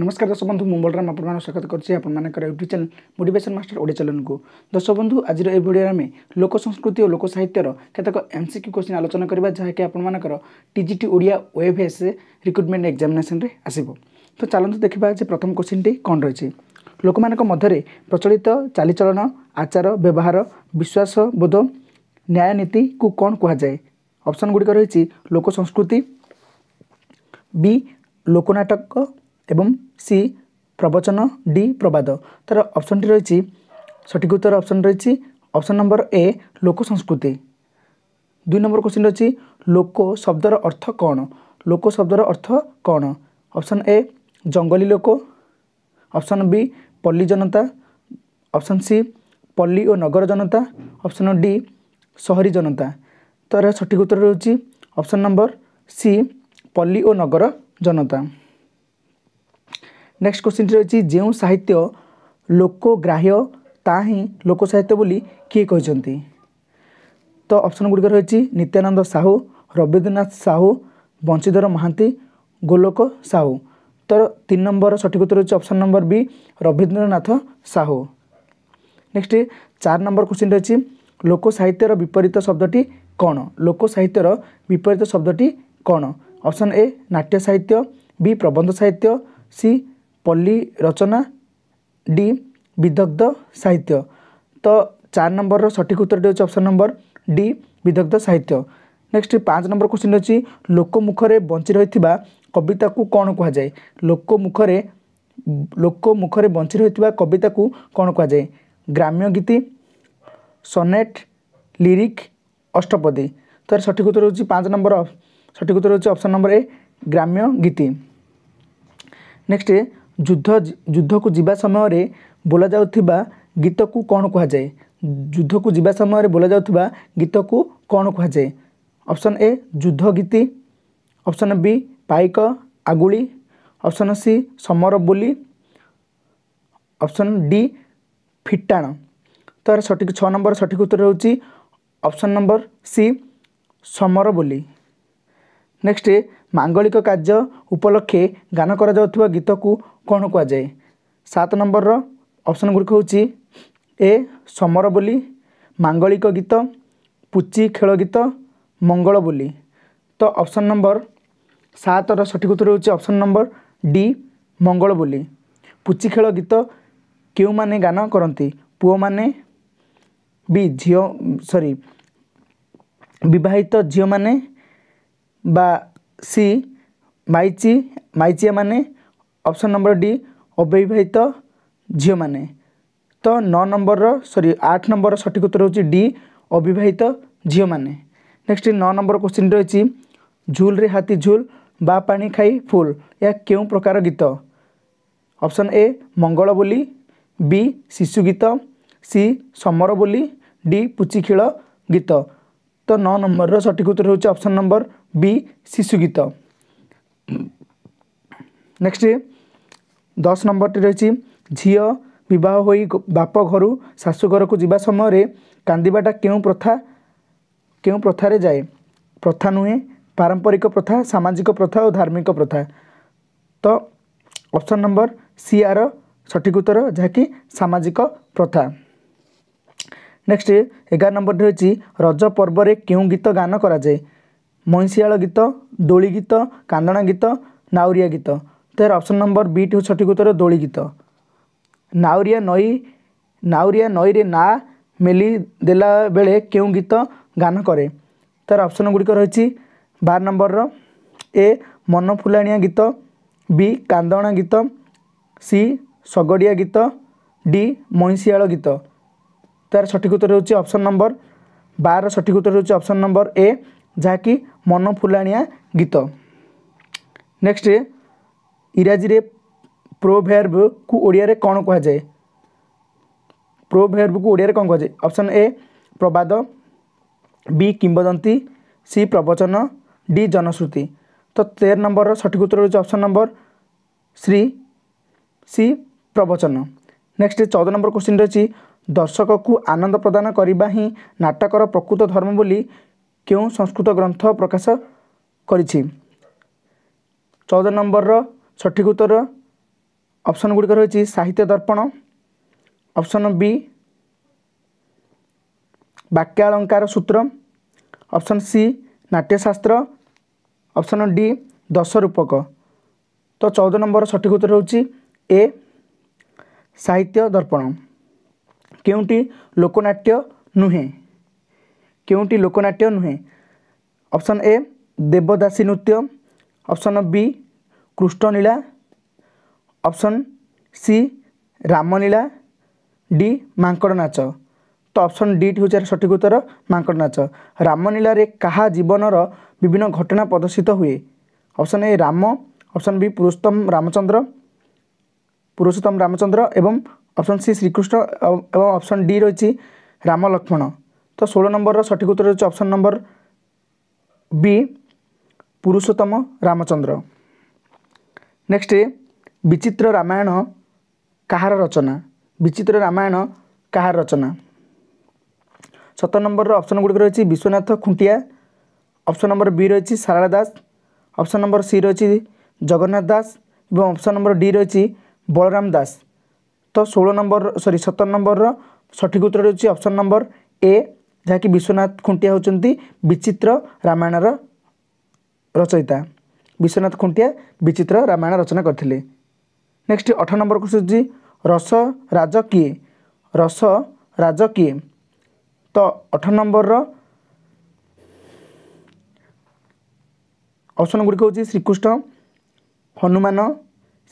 ନମସ୍କାର ଦର୍ଶକ ବନ୍ଧୁ ମୁଁ ବଳରାମ ଆପଣମାନଙ୍କୁ ସ୍ୱାଗତ କରୁଛି ଆପଣମାନଙ୍କର YouTube channel motivation master Odia ଚ୍ୟାନେଲ୍କୁ ଦର୍ଶକ ବନ୍ଧୁ ଆଜିର ଏହି ଭିଡ଼ିଓରେ ଆମେ ଲୋକ ସଂସ୍କୃତି ଓ ଲୋକ ସାହିତ୍ୟର କେତେକ ଏମ୍ ସି କ୍ୟୁ କୋଶ୍ଚିନ୍ ଆଲୋଚନା କରିବା ଯାହାକି ଆପଣମାନଙ୍କର ଟି ଜି ଟି ଓଡ଼ିଆ ୱେଭ୍ ଏସ୍ ରିକ୍ରୁଟମେଣ୍ଟ ଏକ୍ଜାମିନେସନ୍ରେ ଆସିବ ତ ଚାଲନ୍ତୁ ଦେଖିବା ଯେ ପ୍ରଥମ କୋଶ୍ଚିନ୍ଟି କ'ଣ ରହିଛି ଲୋକମାନଙ୍କ ମଧ୍ୟରେ ପ୍ରଚଳିତ ଚାଲିଚଳନ ଆଚାର ବ୍ୟବହାର ବିଶ୍ୱାସବୋଧ ନ୍ୟାୟ ନୀତିକୁ କ'ଣ କୁହାଯାଏ ଅପସନ୍ ଗୁଡ଼ିକ ରହିଛି ଲୋକ ସଂସ୍କୃତି ବି ଲୋକନାଟକ एवं सी प्रवचन डी प्रवाद तर अप्सन टी रह सटिक उत्तर अप्सन रहेछ अप्सन नम्बर ए लोक संस्कृति दुई नम्बर क्वेसन रहेछ लोक शब्द र अर्थ कन् लोक शब्दर अर्थ कन् अप्सन ए जंगली लोक अप्सन बी पल्ली जनता अप्सन सी पल्ली नगर जनता अप्सन डी शहरी जनता तर सटिक उत्तर रहेछ अप्सन नम्बर सी पल्ली नगर जनता ନେକ୍ସଟ କ୍ୱେଶ୍ଚିନ୍ ରହିଛି ଯେଉଁ ସାହିତ୍ୟ ଲୋକଗ୍ରାହ୍ୟ ତାହା ହିଁ ଲୋକ ସାହିତ୍ୟ ବୋଲି କିଏ କହିଛନ୍ତି ତ ଅପସନ୍ ଗୁଡ଼ିକ ରହିଛି ନିତ୍ୟାନନ୍ଦ ସାହୁ ରବୀନ୍ଦ୍ରନାଥ ସାହୁ ବଂଶୀଧର ମହାନ୍ତି ଗୋଲୋକ ସାହୁ ତ ତିନି ନମ୍ବର ସଠିକ ଉତ୍ତର ହେଉଛି option number B Rabindranath Sahu next ଚାରି ନମ୍ବର କ୍ୱେଶ୍ଚିନ୍ ରହିଛି ଲୋକ ସାହିତ୍ୟର ବିପରୀତ ଶବ୍ଦଟି କ'ଣ ଲୋକ ସାହିତ୍ୟର ବିପରୀତ ଶବ୍ଦଟି କ'ଣ ଅପସନ୍ ଏ ନାଟ୍ୟ ସାହିତ୍ୟ ବି ପ୍ରବନ୍ଧ ସାହିତ୍ୟ ସି ପଲ୍ଲୀ ରଚନା ଡି ବିଦଗ୍ଧ ସାହିତ୍ୟ ତ ଚାରି ନମ୍ବରର ସଠିକ୍ ଉତ୍ତରଟି ହେଉଛି ଅପ୍ସନ୍ ନମ୍ବର ଡି ବିଦଗ୍ଧ ସାହିତ୍ୟ ନେକ୍ସଟ ପାଞ୍ଚ ନମ୍ବର କୋଶ୍ଚିନ୍ ଅଛି ଲୋକମୁଖରେ ବଞ୍ଚି ରହିଥିବା କବିତାକୁ କ'ଣ କୁହାଯାଏ ଲୋକମୁଖରେ ଲୋକମୁଖରେ ବଞ୍ଚି ରହିଥିବା କବିତାକୁ କ'ଣ କୁହାଯାଏ ଗ୍ରାମ୍ୟ ଗୀତି ସନେଟ୍ ଲିରିକ୍ ଅଷ୍ଟପଦୀ ତ ସଠିକ୍ ଉତ୍ତର ହେଉଛି ପାଞ୍ଚ ନମ୍ବର ସଠିକ୍ ଉତ୍ତର ହେଉଛି ଅପ୍ସନ୍ ନମ୍ବର ଏ ଗ୍ରାମ୍ୟ ଗୀତି ନେକ୍ସଟ ଯୁଦ୍ଧ ଯୁଦ୍ଧକୁ ଯିବା ସମୟରେ ବୋଲାଯାଉଥିବା ଗୀତକୁ କ'ଣ କୁହାଯାଏ ଯୁଦ୍ଧକୁ ଯିବା ସମୟରେ ବୋଲାଯାଉଥିବା ଗୀତକୁ କ'ଣ କୁହାଯାଏ ଅପସନ୍ ଏ ଯୁଦ୍ଧ ଗୀତି ଅପସନ୍ ବି ପାଇକ ଆଗୁଳି ଅପସନ୍ ସି ସମର ବୋଲି ଅପସନ୍ ଡି ଫିଟାଣ ତ ସଠିକ ଛଅ ନମ୍ବର ସଠିକ୍ ଉତ୍ତର ହେଉଛି ଅପସନ୍ ନମ୍ବର ସି ସମର ବୋଲି ନେକ୍ସଟ ମାଙ୍ଗଳିକ କାର୍ଯ୍ୟ ଉପଲକ୍ଷେ ଗାନ କରାଯାଉଥିବା ଗୀତକୁ କ'ଣ କୁହାଯାଏ ସାତ ନମ୍ବରର ଅପସନ୍ ଗୁଡ଼ିକ ହେଉଛି ଏ ସମର ବୋଲି ମାଙ୍ଗଳିକ ଗୀତ ପୁଚି ଖେଳ ଗୀତ ମଙ୍ଗଳ ବୋଲି ତ ଅପସନ୍ ନମ୍ବର ସାତର ସଠିକ ଉତ୍ତର ହେଉଛି ଅପସନ୍ ନମ୍ବର ଡି ମଙ୍ଗଳ ବୋଲି ପୁଚି ଖେଳ ଗୀତ କେଉଁମାନେ ଗାନ କରନ୍ତି ପୁଅମାନେ ବି ଝିଅ ସରି ବିବାହିତ ଝିଅମାନେ ବା ସି ମାଇଚି ମାଇଚିଆ ମାନେ ଅପସନ୍ ନମ୍ବର ଡି ଅବୈବାହିତ ଝିଅମାନେ ତ ନଅ ନମ୍ବରର ସରି ଆଠ ନମ୍ବର ସଠିକ ଉତ୍ତର ହେଉଛି ଡି ଅବିବାହିତ ଝିଅମାନେ ନେକ୍ସଟ ନଅ ନମ୍ବର କୋଶ୍ଚିନ୍ ରହିଛି ଝୁଲରେ ହାତୀ ଝୁଲ ବା ପାଣି ଖାଇ ଫୁଲ ଏହା କେଉଁ ପ୍ରକାର ଗୀତ ଅପସନ୍ ଏ ମଙ୍ଗଳ ବୋଲି ବି ଶିଶୁ ଗୀତ ସି ସମର ବୋଲି ଡି ପୁଚିଖେଳ ଗୀତ ତ ନଅ ନମ୍ବରର ସଠିକ ଉତ୍ତର ହେଉଛି ଅପସନ୍ ନମ୍ବର ବି ଶିଶୁ ଗୀତ ନେକ୍ସଟ ଦଶ ନମ୍ବରଟି ରହିଛି ଝିଅ ବିବାହ ହୋଇ ବାପ ଘରୁ ଶାଶୁ ଘରକୁ ଯିବା ସମୟରେ କାନ୍ଦିବାଟା କେଉଁ ପ୍ରଥା କେଉଁ ପ୍ରଥାରେ ଯାଏ ପ୍ରଥା ନୁହେଁ ପାରମ୍ପରିକ ପ୍ରଥା ସାମାଜିକ ପ୍ରଥା ଓ ଧାର୍ମିକ ପ୍ରଥା ତ ଅପସନ୍ ନମ୍ବର ସି ଆର ସଠିକ ଉତ୍ତର ଯାହାକି ସାମାଜିକ ପ୍ରଥା ନେକ୍ସଟ ଏଗାର ନମ୍ବରଟି ହେଉଛି ରଜ ପର୍ବରେ କେଉଁ ଗୀତ ଗାନ କରାଯାଏ ମଇଁଶିଆଳ ଗୀତ ଦୋଳି ଗୀତ କାନ୍ଦଣା ଗୀତ ନାଉରିଆ ଗୀତ ତେର ଅପସନ୍ ନମ୍ବର ବିଟି ହେଉଛି ସଠିକ ଉତ୍ତର ଦୋଳି ଗୀତ ନାଉରିଆ ନଈ ନାଉରିଆ ନଈରେ ନା ମେଲି ଦେଲାବେଳେ କେଉଁ ଗୀତ ଗାନ କରେ ତାର ଅପସନ୍ ଗୁଡ଼ିକ ରହିଛି ବାର ନମ୍ବରର ଏ ମନ ଫୁଲାଣିଆ ଗୀତ ବି କାନ୍ଦଣା ଗୀତ ସି ଶଗଡ଼ିଆ ଗୀତ ଡି ମଇଁଶିଆଳ ଗୀତ তার সঠিক উত্তর হচ্ছে অপশন নম্বর বারর সঠিক উত্তর হচ্ছে অপশন নম্বর এ যাকি মন ফুলাণিয়া গীত নেক্সট ইংরাজী প্রোভের্ব কু ওড়িয়ার কোণ কুহযায় প্রোভের্ব কু ওড়িয়ার কোণ কুহযায় অপশন এ প্রবাদ বি কিংবদন্তী সি প্রবচন ডি জনশ্রুতি তো তের নম্বর সঠিক উত্তর রয়েছে অপশন নম্বর শ্রী সি প্রবচন নেক্সট চৌদ নম্বর কোশ্চিন রয়েছে ଦର୍ଶକକୁ ଆନନ୍ଦ ପ୍ରଦାନ କରିବା ହିଁ ନାଟକର ପ୍ରକୃତ ଧର୍ମ ବୋଲି କେଉଁ ସଂସ୍କୃତ ଗ୍ରନ୍ଥ ପ୍ରକାଶ କରିଛି ଚଉଦ ନମ୍ବରର ସଠିକ ଉତ୍ତର ଅପସନ୍ ଗୁଡ଼ିକ ରହିଛି ସାହିତ୍ୟ ଦର୍ପଣ ଅପସନ୍ ବି ବାକ୍ୟାଳଙ୍କାର ସୂତ୍ର ଅପସନ୍ ସି ନାଟ୍ୟଶାସ୍ତ୍ର ଅପସନ୍ ଡି ଦଶ ରୂପକ ତ ଚଉଦ ନମ୍ବର ସଠିକ ଉତ୍ତର ହେଉଛି ଏ ସାହିତ୍ୟ ଦର୍ପଣ କେଉଁଟି ଲୋକନାଟ୍ୟ ନୁହେଁ କେଉଁଟି ଲୋକନାଟ୍ୟ ନୁହେଁ ଅପସନ୍ ଏ ଦେବଦାସୀ ନୃତ୍ୟ option B Krishnaleela option C Ramlila D ମାଙ୍କଡ଼ ନାଚ ତ ଅପସନ୍ ଡିଟି ହେଉଛି ସଠିକ ଉତ୍ତର ମାଙ୍କଡ଼ ନାଚ ରାମଲୀଳାରେ କାହା ଜୀବନର ବିଭିନ୍ନ ଘଟଣା ପ୍ରଦର୍ଶିତ ହୁଏ option A Ram option B Purushottam Ramchandra Purushottam Ramchandra ଏବଂ ଅପସନ୍ ସି ଶ୍ରୀକୃଷ୍ଣ ଏବଂ ଅପସନ୍ ଡି ରହିଛି ରାମ ଲକ୍ଷ୍ମଣ ତ ଷୋହଳ ନମ୍ବରର ସଠିକ ଉତ୍ତର ରହିଛି option number B Purushottam Ramchandra next Bichitra Ramayana କାହାର ରଚନା ବିଚିତ୍ର ରାମାୟଣ କାହାର ରଚନା ସତର ନମ୍ବରର ଅପସନ୍ ଗୁଡ଼ିକ ରହିଛି Biswanath Khuntia option number B ରହିଛି Sarala Das option number C ରହିଛି ଜଗନ୍ନାଥ ଦାସ ଏବଂ ଅପସନ୍ ନମ୍ବର ଡି ରହିଛି ବଳରାମ ଦାସ ତ ଷୋହଳ ନମ୍ବର ସରି ସତର ନମ୍ବରର ସଠିକ ଉତ୍ତର ହେଉଛି ଅପସନ୍ ନମ୍ବର ଏ ଯାହାକି ବିଶ୍ୱନାଥ ଖୁଣ୍ଟିଆ ହେଉଛନ୍ତି ବିଚିତ୍ର ରାମାୟଣର ରଚୟିତା ବିଶ୍ୱନାଥ ଖୁଣ୍ଟିଆ ବିଚିତ୍ର ରାମାୟଣ ରଚନା କରିଥିଲେ ନେକ୍ସଟ ଅଠର ନମ୍ବର କୁ ହେଉଛି ରସ ରାଜ କିଏ ରସ ରାଜ କିଏ ତ ଅଠର ନମ୍ବରର ଅପସନ୍ ଗୁଡ଼ିକ ହେଉଛି ଶ୍ରୀକୃଷ୍ଣ ହନୁମାନ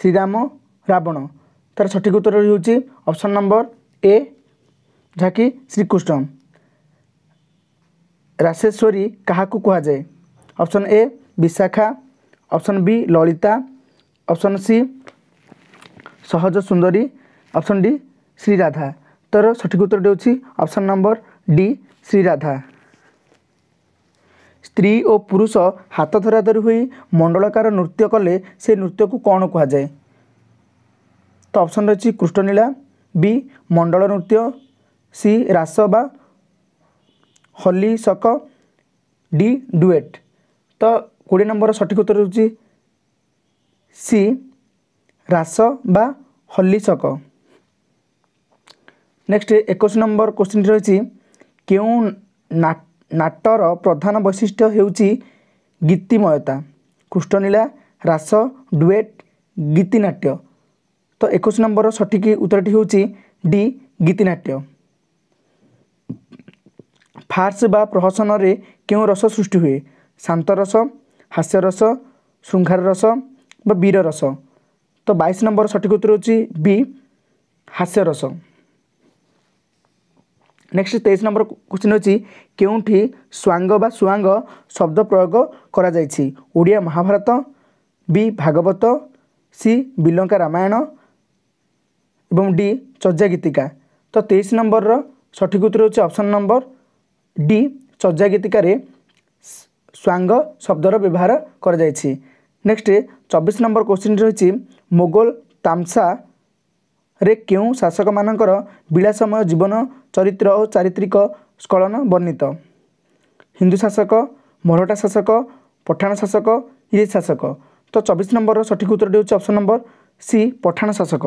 ଶ୍ରୀରାମ ରାବଣ ତା'ର ସଠିକ ଉତ୍ତର ହେଉଛି ଅପସନ୍ ନମ୍ବର ଏ ଯାହାକି ଶ୍ରୀକୃଷ୍ଣ ରାଶେଶ୍ୱରୀ କାହାକୁ କୁହାଯାଏ option A Bishakha option B Lalita option C Sahaja Sundari option D ଶ୍ରୀରାଧା ତା'ର ସଠିକ ଉତ୍ତରଟି ହେଉଛି ଅପସନ୍ ନମ୍ବର ଡି ଶ୍ରୀରାଧା ସ୍ତ୍ରୀ ଓ ପୁରୁଷ ହାତ ଧରାଧରି ହୋଇ ମଣ୍ଡଳାକାର ନୃତ୍ୟ କଲେ ସେ ନୃତ୍ୟକୁ କ'ଣ କୁହାଯାଏ ତ ଅପସନ୍ ରହିଛି କୃଷ୍ଣନୀଳା ବି ମଣ୍ଡଳ ନୃତ୍ୟ ସି ରାସ ବା ହୋଲି ସକ ଡି ଡୁଏଟ୍ ତ କୋଡ଼ିଏ ନମ୍ବର ସଠିକ ଉତ୍ତର ହେଉଛି ସି ରାସ ବା ହୋଲି ସକ ନେକ୍ସଟ ଏକୋଇଶ ନମ୍ବର କୋଶ୍ଚିନ୍ ରହିଛି କେଉଁ ନାଟର ପ୍ରଧାନ ବୈଶିଷ୍ଟ୍ୟ ହେଉଛି ଗୀତିମୟତା କୃଷ୍ଣନୀଳା ରାସ ଡୁଏଟ୍ ଗୀତିନାଟ୍ୟ ତ ଏକୋଇଶ ନମ୍ବର ସଠିକ ଉତ୍ତରଟି ହେଉଛି ଡି ଗୀତିନାଟ୍ୟ ଫାର୍ସ ବା ପ୍ରହସନରେ କେଉଁ ରସ ସୃଷ୍ଟି ହୁଏ ଶାନ୍ତରସ ହାସ୍ୟରସ ଶୃଙ୍ଖାର ରସ ବା ବୀର ରସ ତ ବାଇଶ ନମ୍ବର ସଠିକ ଉତ୍ତର ହେଉଛି ବି ହାସ୍ୟରସ ନେକ୍ସଟ ତେଇଶ ନମ୍ବର କ୍ୱେଶ୍ଚିନ୍ ହେଉଛି କେଉଁଠି ସ୍ୱାଙ୍ଗ ବା ସୁଆଙ୍ଗ ଶବ୍ଦ ପ୍ରୟୋଗ କରାଯାଇଛି ଓଡ଼ିଆ ମହାଭାରତ ବି ଭାଗବତ ସି ବିଲଙ୍କା ରାମାୟଣ ଏବଂ ଡି ଚର୍ଯ୍ୟା ଗୀତିକା ତ ତେଇଶ ନମ୍ବରର ସଠିକ ଉତ୍ତର ହେଉଛି ଅପସନ୍ ନମ୍ବର ଡି ଚର୍ଯ୍ୟା ଗୀତିକାରେ ସ୍ୱାଙ୍ଗ ଶବ୍ଦର ବ୍ୟବହାର କରାଯାଇଛି ନେକ୍ସଟ ଚବିଶ ନମ୍ବର କୋଶ୍ଚିନ୍ ରହିଛି ମୋଗଲ ତାମ୍ସାରେ କେଉଁ ଶାସକମାନଙ୍କର ବିଳାସମୟ ଜୀବନ ଚରିତ୍ର ଓ ଚାରିତ୍ରିକ ସ୍କଳନ ବର୍ଣ୍ଣିତ ହିନ୍ଦୁ ଶାସକ ମରଠା ଶାସକ ପଠାଣ ଶାସକ ଇରେ ଶାସକ ତ ଚବିଶ ନମ୍ବରର ସଠିକ ଉତ୍ତରଟି ହେଉଛି ଅପସନ୍ ନମ୍ବର ସି ପଠାଣ ଶାସକ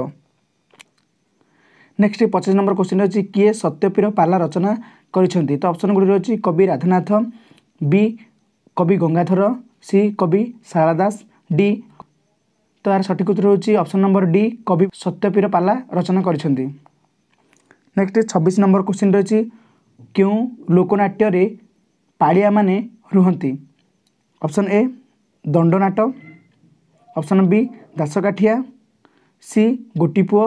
ନେକ୍ସଟ ପଚିଶ ନମ୍ବର କୋଶ୍ଚିନ୍ ରହିଛି କିଏ ସତ୍ୟପୀର ପାଲା ରଚନା କରିଛନ୍ତି ତ ଅପସନ୍ ଗୁଡ଼ିକ ରହିଛି କବି ରାଧାନାଥ ବି କବି ଗଙ୍ଗାଧର ସି କବି ଶାରଳା ଦାସ ଡି ତ ଏହାର ସଠିକ ଉତ୍ତର ହେଉଛି ଅପସନ୍ ନମ୍ବର ଡି କବି ସତ୍ୟପୀର ପାଲା ରଚନା କରିଛନ୍ତି ନେକ୍ସଟ ଛବିଶ ନମ୍ବର କୋଶ୍ଚିନ୍ ରହିଛି କେଉଁ ଲୋକନାଟ୍ୟରେ ପାଳିଆମାନେ ରୁହନ୍ତି option A Dandanata option B Daskathia C Gotipua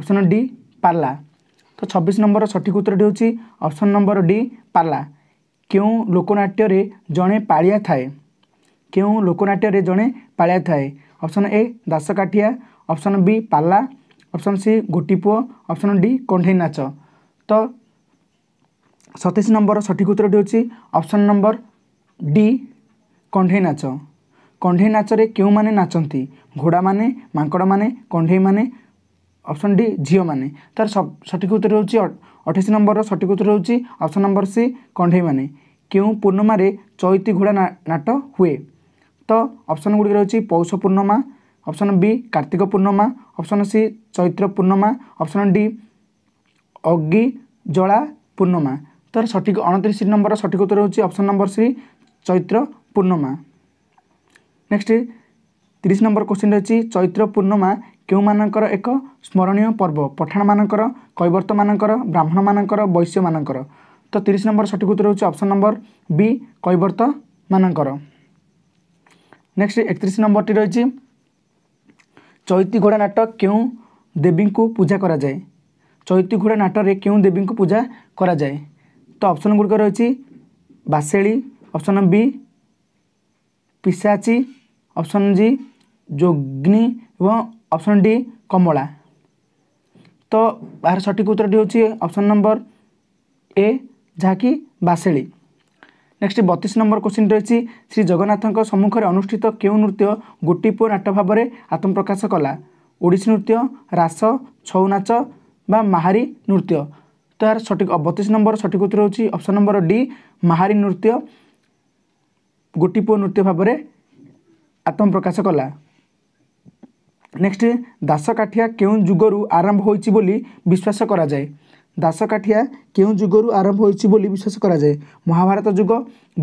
option D Pala ତ ଛବିଶ ନମ୍ବର ସଠିକ୍ ଉତ୍ତରଟି ହେଉଛି ଅପସନ୍ ନମ୍ବର ଡି ପାଲା କେଉଁ ଲୋକନାଟ୍ୟରେ ଜଣେ ପାଳିଆ ଥାଏ କେଉଁ ଲୋକନାଟ୍ୟରେ ଜଣେ ପାଳିଆ ଥାଏ option A Daskathia option B ପାଲା ଅପସନ୍ ସି ଗୋଟି ପୁଅ ଅପସନ୍ ଡି କଣ୍ଢେଇ ନାଚ ତ ସତେଇଶ ନମ୍ବର ସଠିକ୍ ଉତ୍ତରଟି ହେଉଛି ଅପସନ୍ ନମ୍ବର ଡି କଣ୍ଢେଇ ନାଚ କଣ୍ଢେଇ ନାଚରେ କେଉଁମାନେ ନାଚନ୍ତି ଘୋଡ଼ାମାନେ ମାଙ୍କଡ଼ମାନେ କଣ୍ଢେଇମାନେ ଅପସନ୍ ଡି ଝିଅମାନେ ତା'ର ସଠିକ ଉତ୍ତର ହେଉଛି ଅଠେଇଶ ନମ୍ବରର ସଠିକ ଉତ୍ତର ହେଉଛି ଅପସନ୍ ନମ୍ବର ସି କଣ୍ଢେଇମାନେ କେଉଁ ପୂର୍ଣ୍ଣିମାରେ ଚଇତି ଘୋଡ଼ା ନାଟ ହୁଏ ତ ଅପସନ୍ ଗୁଡ଼ିକ ରହୁଛି Pausha Purnima option B Kartika Purnima option C Chaitra Purnima option D Agi Jala ପୂର୍ଣ୍ଣମା ତା'ର ସଠିକ ଅଣତିରିଶ ନମ୍ବର ସଠିକ ଉତ୍ତର ହେଉଛି option number C Chaitra Purnima next ତିରିଶ ନମ୍ବର କୋଶ୍ଚିନ୍ ଅଛି ଚୈତ୍ର ପୂର୍ଣ୍ଣମା କେଉଁମାନଙ୍କର ଏକ ସ୍ମରଣୀୟ ପର୍ବ ପଠାଣମାନଙ୍କର କୈବର୍ତ୍ତମାନଙ୍କର ବ୍ରାହ୍ମଣମାନଙ୍କର ବୈଶ୍ୟମାନଙ୍କର ତ ତିରିଶ ନମ୍ବର ସଠିକ ଉତ୍ତର ହେଉଛି ଅପସନ୍ ନମ୍ବର ବି କୈବର୍ତ୍ତମାନଙ୍କର ନେକ୍ସଟ ଏକତିରିଶ ନମ୍ବରଟି ରହିଛି ଚୈତି ଘୋଡ଼ା ନାଟ କେଉଁ ଦେବୀଙ୍କୁ ପୂଜା କରାଯାଏ ଚୈତି ଘୋଡ଼ା ନାଟରେ କେଉଁ ଦେବୀଙ୍କୁ ପୂଜା କରାଯାଏ ତ ଅପସନ୍ ଗୁଡ଼ିକ ରହିଛି ବାସେଳି ଅପସନ୍ ବି ପିସାଚି ଅପସନ୍ ଜି ଯୋଗ୍ନି ଏବଂ ଅପସନ୍ ଡି କମଳା ତ ଏହାର ସଠିକ ଉତ୍ତରଟି ହେଉଛି ଅପସନ୍ ନମ୍ବର ଏ ଯାହାକି ବାସେଳି ନେକ୍ସଟ ବତିଶ ନମ୍ବର କୋଶ୍ଚିନ୍ ରହିଛି ଶ୍ରୀ ଜଗନ୍ନାଥଙ୍କ ସମ୍ମୁଖରେ ଅନୁଷ୍ଠିତ କେଉଁ ନୃତ୍ୟ ଗୋଟିପୁଅ ନାଟ ଭାବରେ ଆତ୍ମପ୍ରକାଶ କଲା ଓଡ଼ିଶୀ ନୃତ୍ୟ ରାସ ଛଉ ନାଚ ବା ମାହାରୀ ନୃତ୍ୟ ତ ଏହାର ସଠିକ ବତିଶ ନମ୍ବର ସଠିକ ଉତ୍ତର ହେଉଛି ଅପସନ୍ ନମ୍ବର ଡି ମାହାରୀ ନୃତ୍ୟ ଗୋଟିପୁଅ ନୃତ୍ୟ ଭାବରେ ଆତ୍ମପ୍ରକାଶ କଲା ନେକ୍ସଟ ଦାସକାଠିଆ କେଉଁ ଯୁଗରୁ ଆରମ୍ଭ ହୋଇଛି ବୋଲି ବିଶ୍ୱାସ କରାଯାଏ ଦାସକାଠିଆ କେଉଁ ଯୁଗରୁ ଆରମ୍ଭ ହୋଇଛି ବୋଲି ବିଶ୍ୱାସ କରାଯାଏ ମହାଭାରତ ଯୁଗ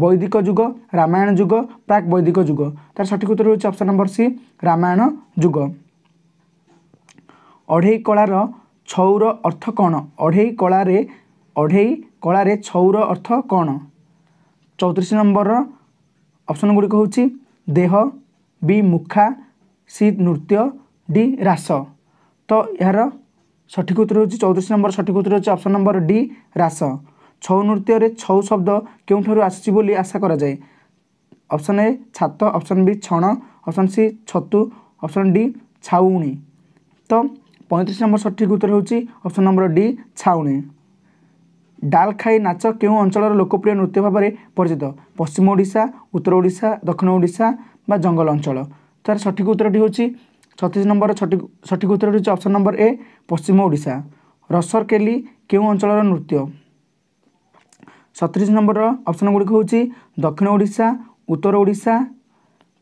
ବୈଦିକ ଯୁଗ ରାମାୟଣ ଯୁଗ ପ୍ରାକ୍ ବୈଦିକ ଯୁଗ ତାର ସଠିକ ଉତ୍ତର ହେଉଛି ଅପ୍ସନ୍ ନମ୍ବର ସି ରାମାୟଣ ଯୁଗ ଅଢ଼େଇ କଳାର ଛଉର ଅର୍ଥ କ'ଣ ଅଢ଼େଇ କଳାରେ ଅଢ଼େଇ କଳାରେ ଛଉର ଅର୍ଥ କ'ଣ ଚଉତିରିଶ ନମ୍ବରର ଅପ୍ସନ୍ ଗୁଡ଼ିକ ହେଉଛି ଦେହ ବି ମୁଖା ସି ନୃତ୍ୟ ଡି ରାସ ତ ଏହାର ସଠିକ ଉତ୍ତର ହେଉଛି ଚଉତିରିଶ ନମ୍ବର ସଠିକ ଉତ୍ତର ହେଉଛି option number D Raas Chhau ନୃତ୍ୟରେ ଛଉ ଶବ୍ଦ କେଉଁଠାରୁ ଆସୁଛି ବୋଲି ଆଶା କରାଯାଏ ଅପସନ୍ ଏ ଛାତ ଅପସନ୍ ବି ଛଣ ଅପସନ୍ ସି ଛତୁ ଅପସନ୍ ଡି ଛାଉଣୀ ତ ପଇଁତିରିଶ ନମ୍ବର ସଠିକ ଉତ୍ତର ହେଉଛି ଅପସନ୍ ନମ୍ବର ଡି ଛାଉଣୀ ଡାଲ ଖାଇ ନାଚ କେଉଁ ଅଞ୍ଚଳର ଲୋକପ୍ରିୟ ନୃତ୍ୟ ଭାବରେ ପରିଚିତ ପଶ୍ଚିମ ଓଡ଼ିଶା ଉତ୍ତର ଓଡ଼ିଶା ଦକ୍ଷିଣ ଓଡ଼ିଶା ବା ଜଙ୍ଗଲ ଅଞ୍ଚଳ ତା'ର ସଠିକ ଉତ୍ତରଟି ହେଉଛି ଛତିଶ ନମ୍ବର ଛଠିକ ସଠିକ ଉତ୍ତରଟି ହେଉଛି ଅପସନ୍ ନମ୍ବର ଏ ପଶ୍ଚିମ ଓଡ଼ିଶା ରସରକେଲି କେଉଁ ଅଞ୍ଚଳର ନୃତ୍ୟ ସତେଇଶ ନମ୍ବରର ଅପସନ୍ ଗୁଡ଼ିକ ହେଉଛି ଦକ୍ଷିଣ ଓଡ଼ିଶା ଉତ୍ତର ଓଡ଼ିଶା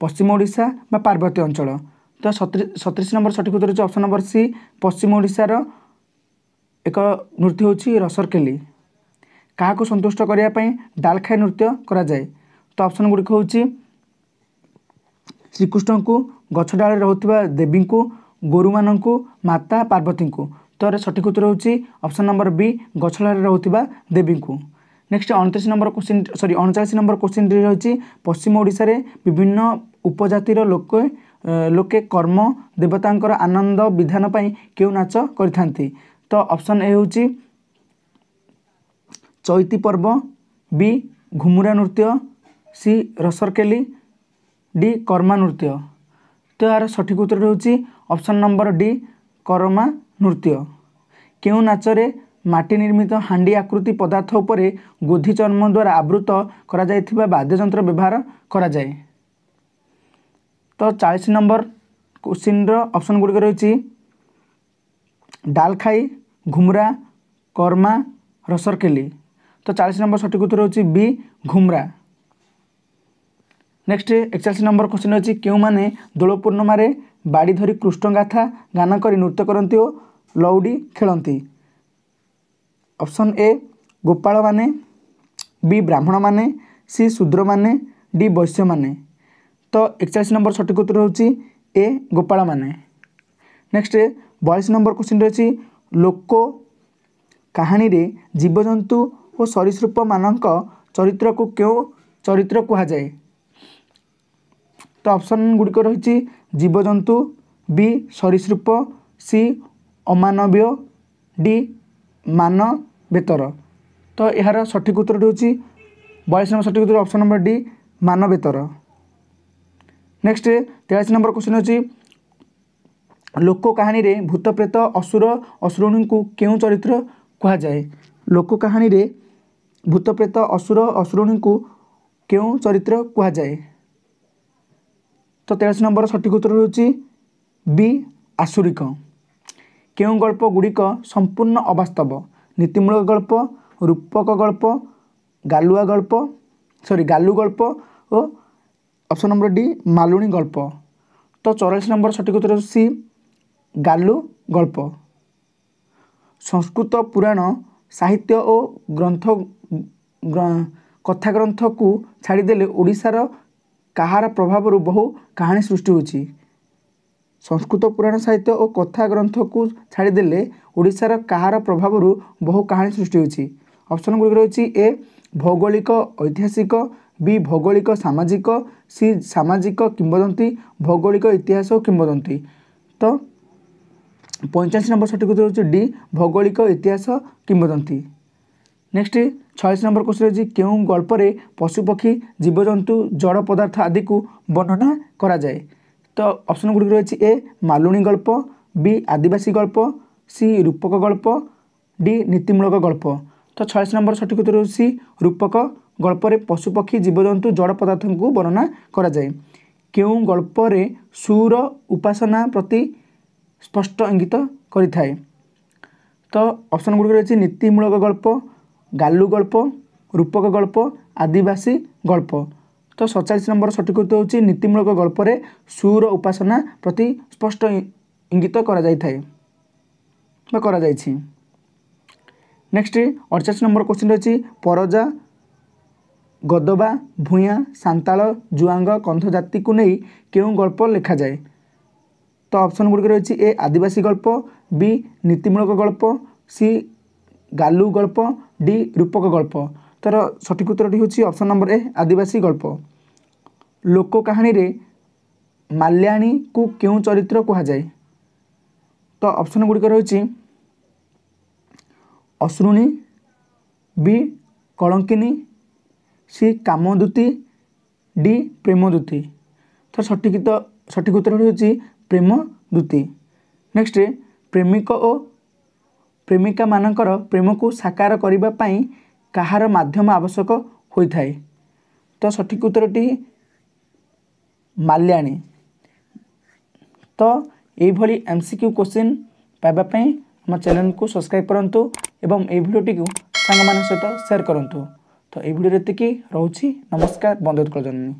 ପଶ୍ଚିମ ଓଡ଼ିଶା ବା ପାର୍ବତ୍ୟ ଅଞ୍ଚଳ ତ ସତେ ନମ୍ବର ସଠିକ ଉତ୍ତର ହେଉଛି ଅପସନ୍ ନମ୍ବର ସି ପଶ୍ଚିମ ଓଡ଼ିଶାର ଏକ ନୃତ୍ୟ ହେଉଛି ରସରକେଲି କାହାକୁ ସନ୍ତୁଷ୍ଟ କରିବା ପାଇଁ ଡାଲଖାଇ ନୃତ୍ୟ କରାଯାଏ ତ ଅପସନ୍ ଗୁଡ଼ିକ ହେଉଛି ଶ୍ରୀକୃଷ୍ଣଙ୍କୁ ଗଛ ଡାଳରେ ରହୁଥିବା ଦେବୀଙ୍କୁ ଗୋରୁମାନଙ୍କୁ ମାତା ପାର୍ବତୀଙ୍କୁ ତରେ ସଠିକ ଉତ୍ତର ହେଉଛି ଅପସନ୍ ନମ୍ବର ବି ଗଛ ଡାଳରେ ରହୁଥିବା ଦେବୀଙ୍କୁ ନେକ୍ସଟ ଅଣତିରିଶ ନମ୍ବର କୋଶ୍ଚିନ୍ ସରି ଅଣଚାଳିଶ ନମ୍ବର କୋଶ୍ଚିନ୍ରେ ରହିଛି ପଶ୍ଚିମ ଓଡ଼ିଶାରେ ବିଭିନ୍ନ ଉପଜାତିର ଲୋକେ ଲୋକେ କର୍ମ ଦେବତାଙ୍କର ଆନନ୍ଦ ବିଧାନ ପାଇଁ କେଉଁ ନାଚ କରିଥାନ୍ତି ତ ଅପସନ୍ ଏ ହେଉଛି ଚୈତି ପର୍ବ ବି ଘୁମୁରା ନୃତ୍ୟ ସି ରସରକେଲି ডি কর্মা নৃত্য তো ଏହାର ସଠିକ୍ ଉତ୍ତରଟି ହେଉଛି ଅପସନ୍ ନମ୍ବର ଡି କରମା ନୃତ୍ୟ କେଉଁ ନାଚରେ ମାଟି ନିର୍ମିତ ହାଣ୍ଡି ଆକୃତି ପଦାର୍ଥ ଉପରେ ଗୋଧି ଚର୍ମ ଦ୍ୱାରା ଆବୃତ କରାଯାଇଥିବା ବାଦ୍ୟଯନ୍ତ୍ର ବ୍ୟବହାର କରାଯାଏ ତ ଚାଳିଶ ନମ୍ବର କୋଶ୍ଚିନ୍ର ଅପସନ୍ ଗୁଡ଼ିକ ରହିଛି ଡାଲଖାଇ ଘୁମରା କର୍ମା ରସରକେଲି ତ ଚାଳିଶ ନମ୍ବର ସଠିକ୍ ଉତ୍ତର ହେଉଛି ବି ଘୁମରା ନେକ୍ସଟ ଏକଚାଳିଶ ନମ୍ବର କ୍ୱେଶ୍ଚିନ୍ ଅଛି କେଉଁମାନେ ଦୋଳ ପୂର୍ଣ୍ଣିମାରେ ବାଡ଼ି ଧରି କୃଷ୍ଣଗାଥା ଗାନ କରି ନୃତ୍ୟ କରନ୍ତି ଓ ଲଉଡ଼ି ଖେଳନ୍ତି ଅପସନ୍ ଏ ଗୋପାଳମାନେ ବି ବ୍ରାହ୍ମଣମାନେ ସି ଶୂଦ୍ରମାନେ ଡି ବୈଶ୍ୟମାନେ ତ ଏକଚାଳିଶ ନମ୍ବର ସଠିକ ଉତ୍ତର ହେଉଛି ଏ ଗୋପାଳମାନେ ନେକ୍ସଟ ବୟାଳିଶ ନମ୍ବର କ୍ୱେଶ୍ଚିନ୍ ଅଛି ଲୋକ କାହାଣୀରେ ଜୀବଜନ୍ତୁ ଓ ସରୀସୃପମାନଙ୍କ ଚରିତ୍ରକୁ କେଉଁ ଚରିତ୍ର କୁହାଯାଏ त अप्सन सरीसृप सी अमानवीय डी अमान वेतर तो यहाँ सठिक उत्तर बयास नंबर सठिक उत्तर अप्सन नम्बर डि मन बेतर नेक्सट तेयालिस नम्बर क्वेसन भूत प्रेत असुर को अश्रुणीको केही चरित्रुए लोक कहाँ भूत प्रेत असुर को अश्रुणीको चरित्र चरित जाए ତେତାଳିଶ ନମ୍ବର ସଠିକ୍ ଉତ୍ତର ହେଉଛି ବି ଆସୁରିକ କେଉଁ ଗଳ୍ପ ଗୁଡ଼ିକ ସମ୍ପୂର୍ଣ୍ଣ ଅବାସ୍ତବ ନୀତିମୂଳକ ଗଳ୍ପ ରୂପକ ଗଳ୍ପ ଗାଲୁଆ ଗଳ୍ପ ସରି ଗାଲୁ ଗଳ୍ପ ଓ ଅପସନ୍ ନମ୍ବର ଡି ମାଲୁଣୀ ଗଳ୍ପ ତ ଚଉରାଳିଶ ନମ୍ବର ସଠିକ୍ ଉତ୍ତର ହେଉଛି ଗାଲୁ ଗଳ୍ପ ସଂସ୍କୃତ ପୁରାଣ ସାହିତ୍ୟ ଓ ଗ୍ରନ୍ଥ କଥାଗ୍ରନ୍ଥକୁ ଛାଡ଼ିଦେଲେ ଓଡ଼ିଶାର କାହାର ପ୍ରଭାବରୁ ବହୁ କାହାଣୀ ସୃଷ୍ଟି ହେଉଛି ସଂସ୍କୃତ ପୁରାଣ ସାହିତ୍ୟ ଓ କଥା ଗ୍ରନ୍ଥକୁ ଛାଡ଼ିଦେଲେ ଓଡ଼ିଶାର କାହାର ପ୍ରଭାବରୁ ବହୁ କାହାଣୀ ସୃଷ୍ଟି ହେଉଛି ଅପସନ୍ ଗୁଡ଼ିକ ରହିଛି ଏ ଭୌଗୋଳିକ ଐତିହାସିକ ବି ଭୌଗୋଳିକ ସାମାଜିକ ସି ସାମାଜିକ କିମ୍ବଦନ୍ତୀ ଭୌଗୋଳିକ ଇତିହାସ ଓ କିମ୍ବଦନ୍ତୀ ତ ପଇଁଚାଳିଶ ନମ୍ବର ସଠିକ ହେଉଛି ଡି ଭୌଗୋଳିକ ଇତିହାସ କିମ୍ବଦନ୍ତୀ ନେକ୍ସଟ ଛୟାଳିଶ ନମ୍ବର କୋଶ୍ଚିନ୍ ଅଛି କେଉଁ ଗଳ୍ପରେ ପଶୁପକ୍ଷୀ ଜୀବଜନ୍ତୁ ଜଡ଼ ପଦାର୍ଥ ଆଦିକୁ ବର୍ଣ୍ଣନା କରାଯାଏ ତ ଅପସନ୍ ଗୁଡ଼ିକ ରହିଛି ଏ ମାଲୁଣୀ ଗଳ୍ପ ବି ଆଦିବାସୀ ଗଳ୍ପ ସି ରୂପକ ଗଳ୍ପ ଡି ନୀତିମୂଳକ ଗଳ୍ପ ତ ଛୟାଳିଶ ନମ୍ବର ସଠିକ୍ ଉତ୍ତର ହେଉଛି ରୂପକ ଗଳ୍ପରେ ପଶୁପକ୍ଷୀ ଜୀବଜନ୍ତୁ ଜଡ଼ ପଦାର୍ଥଙ୍କୁ ବର୍ଣ୍ଣନା କରାଯାଏ କେଉଁ ଗଳ୍ପରେ ସୁର ଉପାସନା ପ୍ରତି ସ୍ପଷ୍ଟ ଇଙ୍ଗିତ କରିଥାଏ ତ ଅପସନ୍ ଗୁଡ଼ିକ ରହିଛି ନୀତିମୂଳକ ଗଳ୍ପ ଗାଲୁ ଗଳ୍ପ ରୂପକ ଗଳ୍ପ ଆଦିବାସୀ ଗଳ୍ପ ତ ସତଚାଳିଶ ନମ୍ବର ସଠିକ ଉତ୍ତର ହେଉଛି ନୀତିମୂଳକ ଗଳ୍ପରେ ସୁର ଉପାସନା ପ୍ରତି ସ୍ପଷ୍ଟ ଇଙ୍ଗିତ କରାଯାଇଥାଏ ବା କରାଯାଇଛି ନେକ୍ସଟ ଅଡ଼ଚାଳିଶ ନମ୍ବର କୋଶ୍ଚିନ୍ ରହିଛି ପରଜା ଗଦବା ଭୂୟାଁ ସାନ୍ତାଳ ଜୁଆଙ୍ଗ କନ୍ଧ ଜାତିକୁ ନେଇ କେଉଁ ଗଳ୍ପ ଲେଖାଯାଏ ତ ଅପସନ୍ ଗୁଡ଼ିକ ରହିଛି ଏ ଆଦିବାସୀ ଗଳ୍ପ ବି ନୀତିମୂଳକ ଗଳ୍ପ ସି ଗାଲୁ ଗଳ୍ପ ଡି ରୂପକ ଗଳ୍ପ ତା'ର ସଠିକ୍ ଉତ୍ତରଟି ହେଉଛି ଅପସନ୍ ନମ୍ବର ଏ ଆଦିବାସୀ ଗଳ୍ପ ଲୋକ କାହାଣୀରେ ମାଲ୍ୟାଣୀକୁ କେଉଁ ଚରିତ୍ର କୁହାଯାଏ ତ ଅପସନ୍ ଗୁଡ଼ିକ ରହିଛି ଅଶ୍ରୁଣୀ ବି କଳଙ୍କିନୀ ସି କାମଦୂତି ଡି ପ୍ରେମଦୂତି ତ ସଠିକ୍ ତ ସଠିକ୍ ଉତ୍ତର ହେଉଛି ପ୍ରେମଦୂତି ନେକ୍ସଟ ପ୍ରେମିକ ଓ ପ୍ରେମିକାମାନଙ୍କର ପ୍ରେମକୁ ସାକାର କରିବା ପାଇଁ କାହାର ମାଧ୍ୟମ ଆବଶ୍ୟକ ହୋଇଥାଏ ତ ସଠିକ୍ ଉତ୍ତରଟି ମାଲ୍ୟାଣୀ ତ ଏଇଭଳି ଏମ୍ ସି କ୍ୟୁ କୋଶ୍ଚିନ୍ ପାଇବା ପାଇଁ ଆମ ଚ୍ୟାନେଲ୍କୁ ସବସ୍କ୍ରାଇବ୍ କରନ୍ତୁ ଏବଂ ଏହି ଭିଡ଼ିଓଟିକୁ ସାଙ୍ଗମାନଙ୍କ ସହିତ ସେୟାର କରନ୍ତୁ ତ ଏହି ଭିଡ଼ିଓରେ ଏତିକି ରହୁଛି ନମସ୍କାର ବନ୍ଦୋତ୍କଳ ଜନନୀ